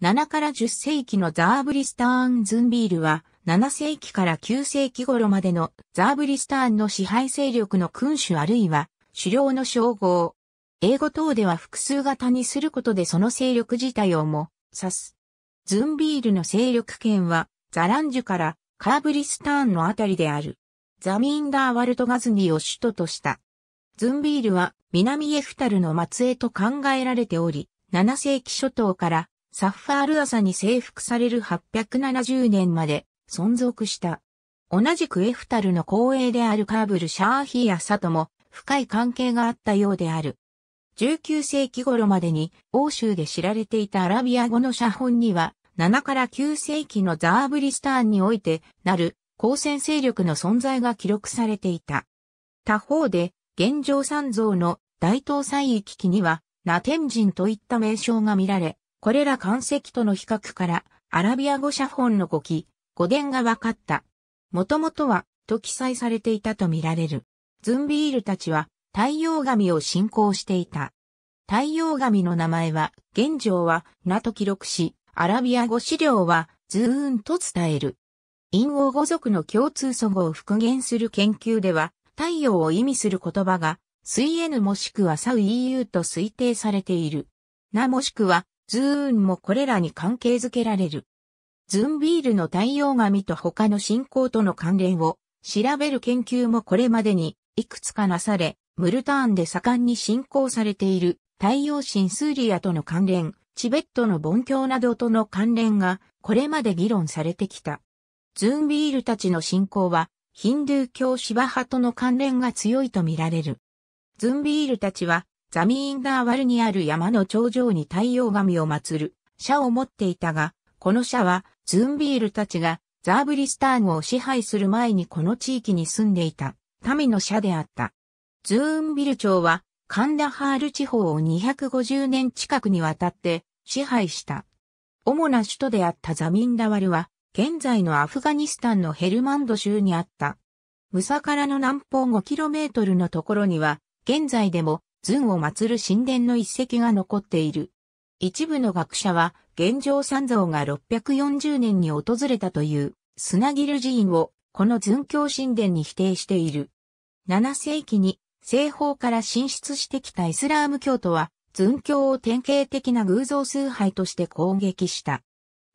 7から10世紀のザーブリスターンズンビールは、7世紀から9世紀頃までのザーブリスターンの支配勢力の君主あるいは狩猟の称号。英語等では複数型にすることでその勢力自体をも指す。ズンビールの勢力圏はザランジュからカーブリスターンのあたりである。ザミンダーワルトガズニーを首都とした。ズンビールは南エフタルの末裔と考えられており、7世紀初頭からサッファール朝に征服される870年まで存続した。同じくエフタルの後衛であるカーブル・シャーヒー・アサとも深い関係があったようである。19世紀頃までに欧州で知られていたアラビア語の写本には7から9世紀のザーブリスターンにおいてなる光線勢力の存在が記録されていた。他方で現状三像の大東西域記にはナテン人といった名称が見られ、これら漢石との比較から、アラビア語写本の語記、語伝が分かった。もともとは、と記載されていたとみられる。ズンビールたちは、太陽神を信仰していた。太陽神の名前は、現状は、名と記録し、アラビア語資料は、ズーンと伝える。陰王語族の共通祖語を復元する研究では、太陽を意味する言葉が、水エヌもしくはサウ EU と推定されている。なもしくは、ズーンもこれらに関係づけられる。ズンビールの太陽神と他の信仰との関連を調べる研究もこれまでにいくつかなされ、ムルターンで盛んに信仰されている太陽神スーリアとの関連、チベットの盆教などとの関連がこれまで議論されてきた。ズンビールたちの信仰はヒンドゥー教シバ派との関連が強いとみられる。ズンビールたちはザミーンダーワルにある山の頂上に太陽神を祀る、社を持っていたが、この社は、ズンビールたちが、ザーブリスターンを支配する前にこの地域に住んでいた、民の社であった。ズーンビル町は、カンダハール地方を250年近くにわたって支配した。主な首都であったザミンダワルは、現在のアフガニスタンのヘルマンド州にあった。ムサカラの南方 5km のところには、現在でもンを祀る神殿の一石が残っている。一部の学者は、現状三像が640年に訪れたという、砂ギル寺院を、このズン教神殿に否定している。7世紀に、西方から進出してきたイスラーム教徒は、ズン教を典型的な偶像崇拝として攻撃した。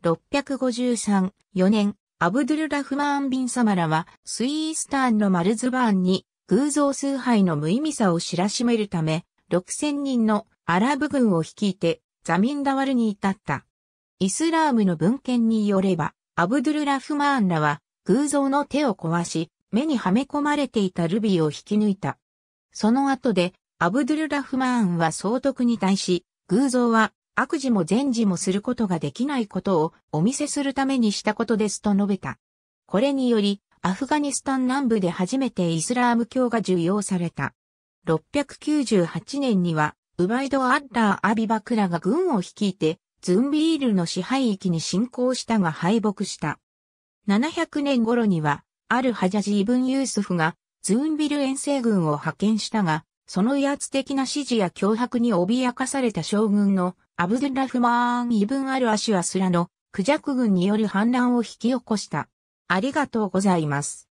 653、4年、アブドゥルラフマーン・ビン・サマラは、スイースターンのマルズバーンに、偶像崇拝の無意味さを知らしめるため、6000人のアラブ軍を率いてザミンダワルに至った。イスラームの文献によれば、アブドゥルラフマーンらは偶像の手を壊し、目にはめ込まれていたルビーを引き抜いた。その後で、アブドゥルラフマーンは総督に対し、偶像は悪事も善事もすることができないことをお見せするためにしたことですと述べた。これにより、アフガニスタン南部で初めてイスラーム教が受容された。698年には、ウバイド・アッラー・アビバクラが軍を率いて、ズンビールの支配域に侵攻したが敗北した。700年頃には、アル・ハジャジ・イブン・ユースフが、ズンビル遠征軍を派遣したが、その威圧的な支持や脅迫に脅かされた将軍のアブドゥラフマーン・イブン・アル・アシュアスラのクジャク軍による反乱を引き起こした。ありがとうございます。